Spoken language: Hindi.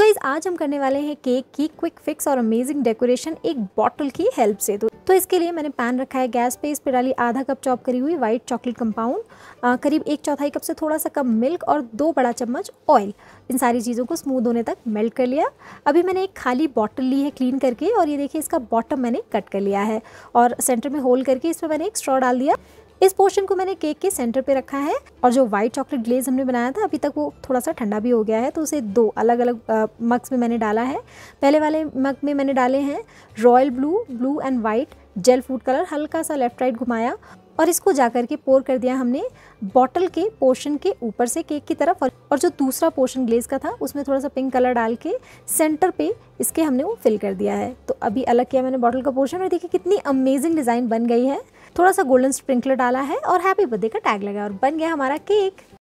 गाइज तो आज हम करने वाले हैं केक की क्विक फिक्स और अमेजिंग डेकोरेशन एक बॉटल की हेल्प से तो तो इसके लिए मैंने पैन रखा है गैस पे इस पर डाली आधा कप चॉप करी हुई वाइट चॉकलेट कंपाउंड करीब एक चौथाई कप से थोड़ा सा कम मिल्क और दो बड़ा चम्मच ऑयल इन सारी चीज़ों को स्मूथ होने तक मेल्ट कर लिया अभी मैंने एक खाली बॉटल ली है क्लीन करके और ये देखिए इसका बॉटम मैंने कट कर लिया है और सेंटर में होल करके इस पर मैंने एक स्ट्रॉ डाल दिया इस पोर्शन को मैंने केक के सेंटर पे रखा है और जो व्हाइट चॉकलेट ग्लेज हमने बनाया था अभी तक वो थोड़ा सा ठंडा भी हो गया है तो उसे दो अलग अलग मग्स में मैंने डाला है पहले वाले मग में मैंने डाले हैं royal blue blue and white gel food colour हल्का सा लेफ्ट राइट घुमाया और इसको जा करके पोर कर दिया हमने बॉटल के पोर्शन के ऊपर से केक की तरफ और जो दूसरा पोर्शन ग्लेज का था उसमें थोड़ा सा पिंक कलर डाल के सेंटर पे इसके हमने वो फिल कर दिया है तो अभी अलग किया मैंने बॉटल का पोर्शन और देखिए कितनी अमेजिंग डिज़ाइन बन गई है थोड़ा सा गोल्डन स्प्रिंकलर डाला है और हैप्पी बर्थडे का टैग लगा और बन गया हमारा केक